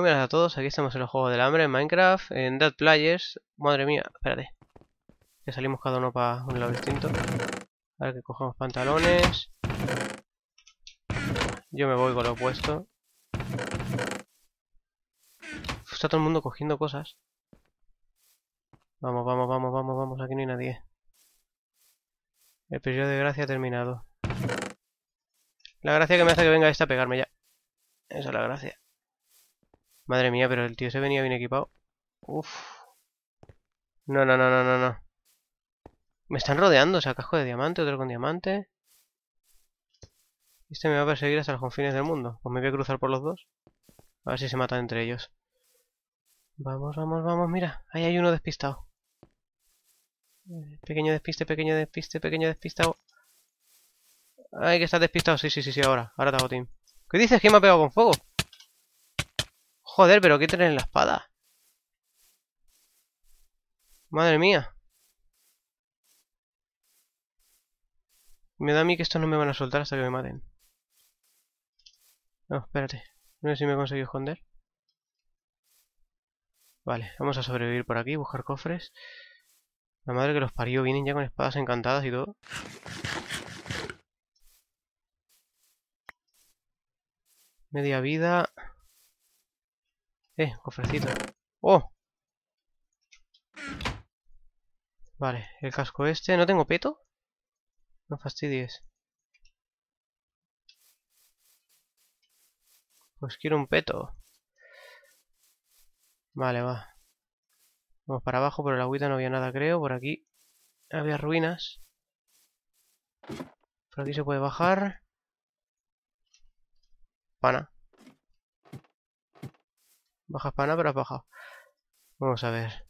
buenas a todos, aquí estamos en el juego del hambre, en Minecraft, en Dead Players. Madre mía, espérate. Que salimos cada uno para un lado distinto. A ver que cogemos pantalones. Yo me voy con lo opuesto. Está todo el mundo cogiendo cosas. Vamos, vamos, vamos, vamos, vamos, aquí no hay nadie. El periodo de gracia ha terminado. La gracia que me hace que venga esta a pegarme ya. Esa es la gracia. Madre mía, pero el tío se venía bien equipado. Uf. No, no, no, no, no, no. Me están rodeando, o sea, casco de diamante, otro con diamante. Este me va a perseguir hasta los confines del mundo. Pues me voy a cruzar por los dos. A ver si se matan entre ellos. Vamos, vamos, vamos, mira. Ahí hay uno despistado. Pequeño despiste, pequeño despiste, pequeño despistado. Ay, que estás despistado. Sí, sí, sí, sí, ahora. Ahora te hago team. ¿Qué dices? ¿Que me ha pegado con fuego? Joder, pero ¿qué tienen en la espada? Madre mía. Me da a mí que estos no me van a soltar hasta que me maten. No, espérate. No sé si me he conseguido esconder. Vale, vamos a sobrevivir por aquí, buscar cofres. La madre que los parió, vienen ya con espadas encantadas y todo. Media vida. Eh, cofrecito. ¡Oh! Vale, el casco este. ¿No tengo peto? No fastidies. Pues quiero un peto. Vale, va. Vamos para abajo, por la agüita no había nada, creo. Por aquí había ruinas. Por aquí se puede bajar. Pana. Bajas has bajado Vamos a ver.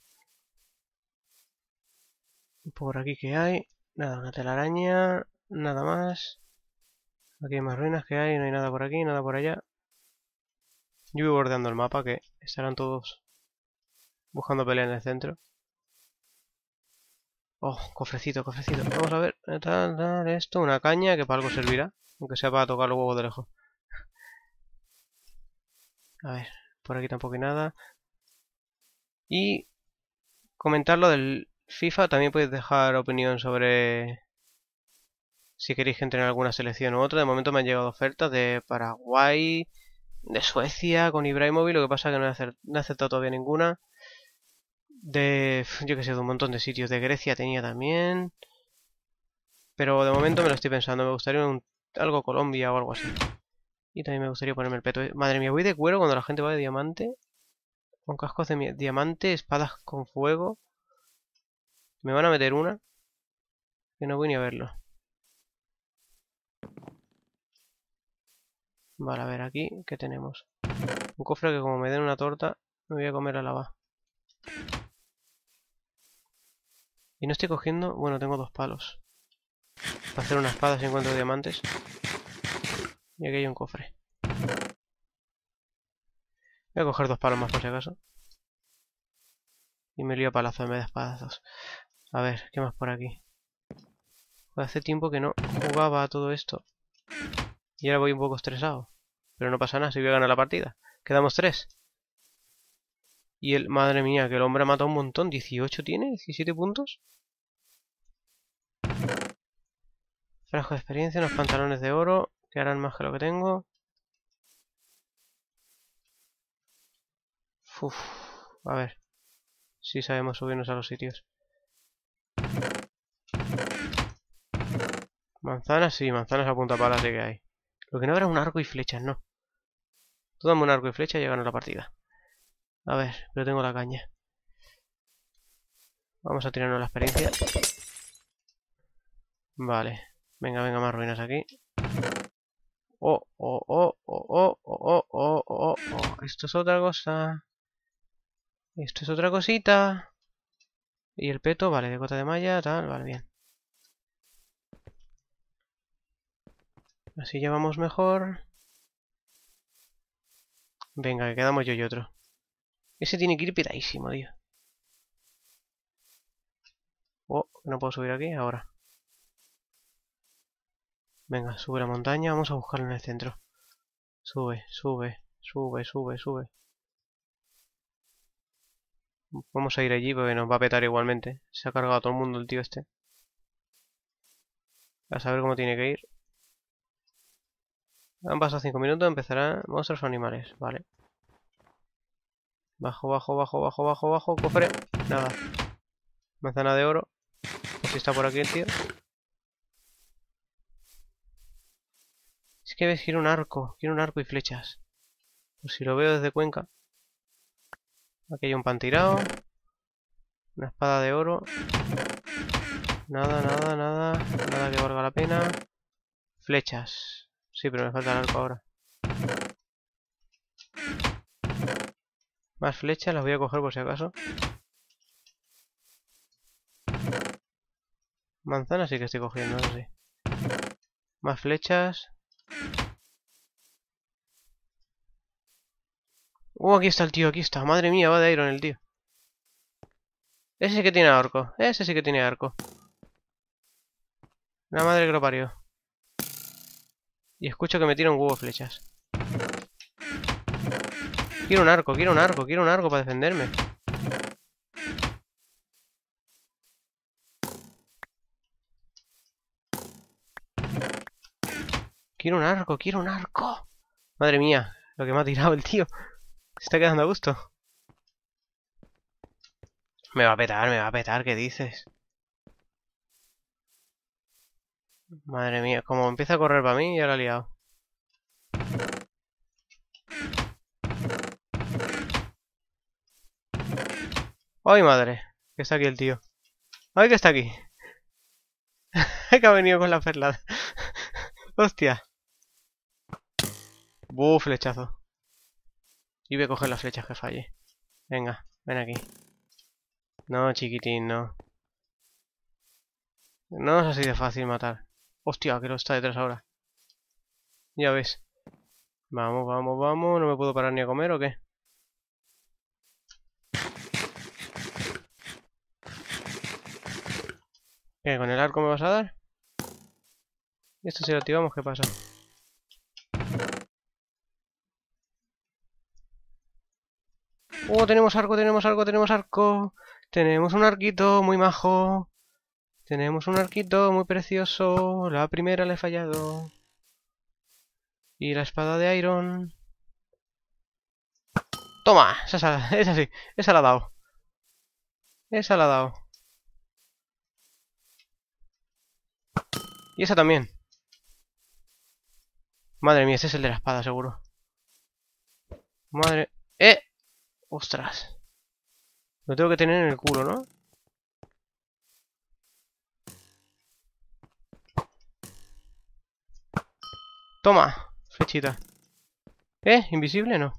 Por aquí que hay. Nada, una telaraña. Nada más. Aquí hay más ruinas que hay. No hay nada por aquí, nada por allá. Yo voy bordeando el mapa que estarán todos buscando pelea en el centro. Oh, cofrecito, cofrecito. Vamos a ver. esto, una caña que para algo servirá. Aunque sea para tocar los huevos de lejos. A ver, por aquí tampoco hay nada. Y comentar lo del FIFA. También podéis dejar opinión sobre si queréis que entre en alguna selección u otra. De momento me han llegado ofertas de Paraguay, de Suecia, con móvil Lo que pasa es que no he, aceptado, todavía ninguna. De, yo que sé, de un montón de sitios. De Grecia tenía también. Pero de momento me lo estoy pensando. Me gustaría algo Colombia o algo así. Y también me gustaría ponerme el peto. Madre mía, voy de cuero cuando la gente va de diamante. Con cascos de diamante, espadas con fuego. Me van a meter una. Que no voy ni a verlo. Vale, a ver aquí, ¿qué tenemos? Un cofre que como me den una torta, me voy a comer a lava. Y no estoy cogiendo... Bueno, tengo dos palos. Para hacer una espada si encuentro diamantes. Y aquí hay un cofre. Voy a coger dos palos más por si acaso. Y me lío a palazo en vez de A ver, ¿qué más por aquí? hace tiempo que no jugaba a todo esto. Y ahora voy un poco estresado. Pero no pasa nada, si voy a ganar la partida. Quedamos tres. Y el... Madre mía, que el hombre ha matado un montón. ¿18 tiene? ¿17 puntos? Frajo de experiencia, unos pantalones de oro que harán más que lo que tengo. a ver si sabemos subirnos a los sitios. Manzanas, sí, manzanas a punta pala sí que hay. Lo que no era un arco y flechas, no. Tú dame un arco y flecha y a la partida. A ver, pero tengo la caña. Vamos a tirarnos la experiencia. Vale. Venga, venga, más ruinas aquí. Oh, oh, oh, oh, oh, oh, oh, oh, oh, oh, Esto es otra cosa. Esto es otra cosita. Y el peto, vale, de gota de malla, tal, vale, bien. Así llevamos mejor. Venga, que quedamos yo y otro. Ese tiene que ir petadísimo, tío. Oh, no puedo subir aquí ahora. Venga, sube la montaña, vamos a buscarlo en el centro. Sube, sube, sube, sube, sube. Vamos a ir allí porque nos va a petar igualmente. Se ha cargado todo el mundo el tío este. A saber cómo tiene que ir. Han pasado 5 minutos, empezarán monstruos o animales. Vale. Bajo, bajo, bajo, bajo, bajo, bajo. Cofre. Nada. Manzana de oro. Si está por aquí el tío. que ves, quiero un arco, quiero un arco y flechas. Pues si lo veo desde Cuenca. Aquí hay un pan tirado. Una espada de oro. Nada, nada, nada. Nada que valga la pena. Flechas. Sí, pero me falta el arco ahora. Más flechas, las voy a coger por si acaso. Manzanas sí que estoy cogiendo, no sé. Más flechas. Uh, aquí está el tío, aquí está. Madre mía, va de Iron el tío. Ese sí que tiene arco. Ese sí que tiene arco. La madre que lo parió. Y escucho que me tira un huevo flechas. Quiero un arco, quiero un arco, quiero un arco para defenderme. Quiero un arco, quiero un arco. Madre mía, lo que me ha tirado el tío. Se está quedando a gusto. Me va a petar, me va a petar, ¿qué dices? Madre mía, como empieza a correr para mí, ya lo ha liado. ¡Ay, madre! Que está aquí el tío. ¡Ay, que está aquí! que ha venido con la perla. ¡Hostia! ¡Buh, flechazo. Y voy a coger las flechas que falle. Venga, ven aquí. No, chiquitín, no. No es así de fácil matar. Hostia, que lo está detrás ahora. Ya ves. Vamos, vamos, vamos. ¿No me puedo parar ni a comer o qué? ¿Qué? ¿Con el arco me vas a dar? esto si lo activamos qué pasa? ¡Oh, tenemos arco, tenemos arco, tenemos arco! Tenemos un arquito muy majo. Tenemos un arquito muy precioso. La primera le he fallado. Y la espada de Iron. ¡Toma! Esa, esa sí, esa la ha dado. Esa la ha dado. Y esa también. Madre mía, ese es el de la espada, seguro. Madre... ¡Eh! Ostras. Lo tengo que tener en el culo, ¿no? Toma, flechita. ¿Eh? ¿Invisible? No.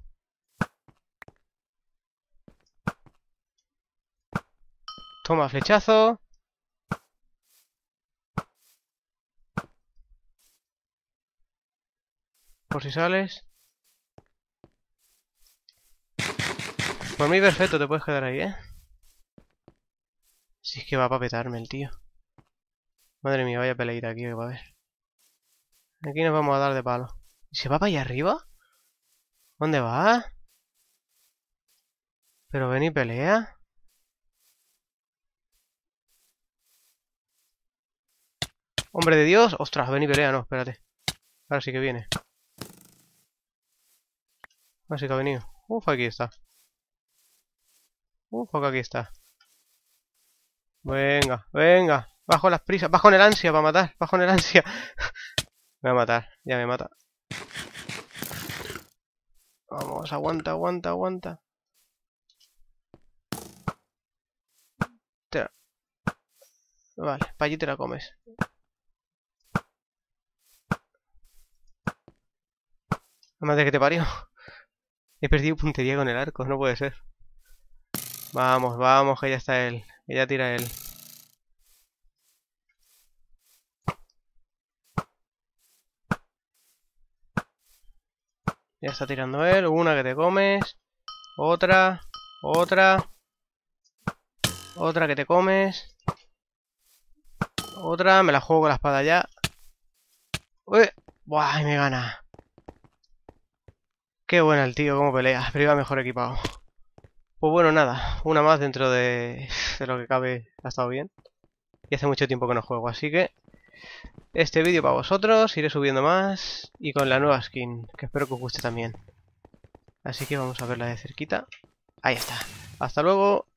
Toma, flechazo. Por si sales. Por mí perfecto, te puedes quedar ahí, ¿eh? Si es que va a petarme el tío. Madre mía, vaya pelear aquí va a ver Aquí nos vamos a dar de palo. ¿Y se va para allá arriba? ¿Dónde va? Pero ven y pelea. Hombre de Dios. Ostras, ven y pelea, no, espérate. Ahora sí que viene. sí que ha venido. Uf, aquí está. Uh, que aquí está. Venga, venga. Bajo las prisas. Bajo en el ansia para matar. Bajo en el ansia. me va a matar. Ya me mata. Vamos, aguanta, aguanta, aguanta. Vale, para allí te la comes. La de que te parió. He perdido puntería con el arco, no puede ser. Vamos, vamos, que ya está él. Que ya tira él. Ya está tirando él. Una que te comes. Otra. Otra. Otra que te comes. Otra. Me la juego con la espada ya. Uy. Buah, me gana. Qué buena el tío, cómo pelea. Pero iba mejor equipado. Pues bueno, nada, una más dentro de, lo que cabe ha estado bien. Y hace mucho tiempo que no juego, así que este vídeo para vosotros, iré subiendo más y con la nueva skin, que espero que os guste también. Así que vamos a verla de cerquita. Ahí está. Hasta luego.